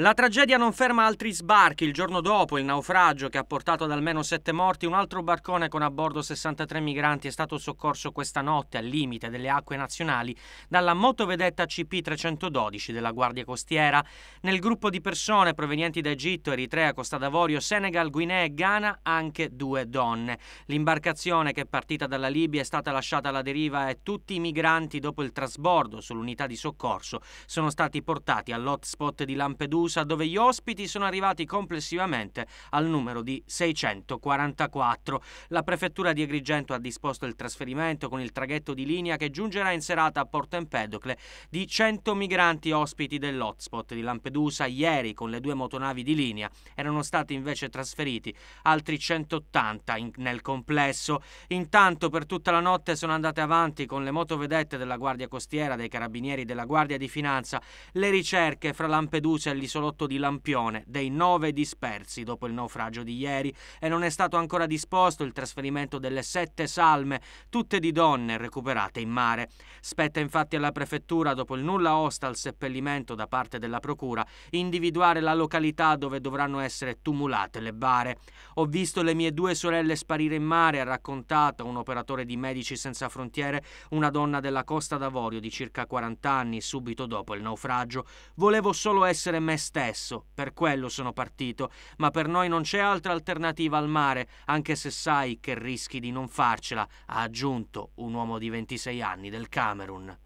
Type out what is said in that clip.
La tragedia non ferma altri sbarchi. Il giorno dopo il naufragio che ha portato ad almeno sette morti, un altro barcone con a bordo 63 migranti è stato soccorso questa notte al limite delle acque nazionali dalla motovedetta CP312 della Guardia Costiera. Nel gruppo di persone provenienti da Egitto, Eritrea, Costa d'Avorio, Senegal, Guinea e Ghana anche due donne. L'imbarcazione che è partita dalla Libia è stata lasciata alla deriva e tutti i migranti dopo il trasbordo sull'unità di soccorso sono stati portati all'hotspot di Lampedusa Siracusa, dove gli ospiti sono arrivati complessivamente al numero di 644. La prefettura di Agrigento ha disposto il trasferimento con il traghetto di linea che giungerà in serata a Porto Empedocle di 100 migranti ospiti dell'hotspot di Lampedusa. Ieri, con le due motonavi di linea, erano stati invece trasferiti altri 180 in, nel complesso. Intanto, per tutta la notte sono andate avanti con le motovedette della Guardia Costiera, dei Carabinieri, della Guardia di Finanza, le ricerche fra Lampedusa e l'isola l'isolotto di Lampione, dei nove dispersi dopo il naufragio di ieri, e non è stato ancora disposto il trasferimento delle sette salme, tutte di donne recuperate in mare. Spetta infatti alla prefettura, dopo il nulla osta al seppellimento da parte della procura, individuare la località dove dovranno essere tumulate le bare. Ho visto le mie due sorelle sparire in mare, ha raccontato un operatore di Medici Senza Frontiere, una donna della Costa d'Avorio di circa 40 anni, subito dopo il naufragio. Volevo solo essere messa stesso, per quello sono partito, ma per noi non c'è altra alternativa al mare, anche se sai che rischi di non farcela, ha aggiunto un uomo di 26 anni del Camerun.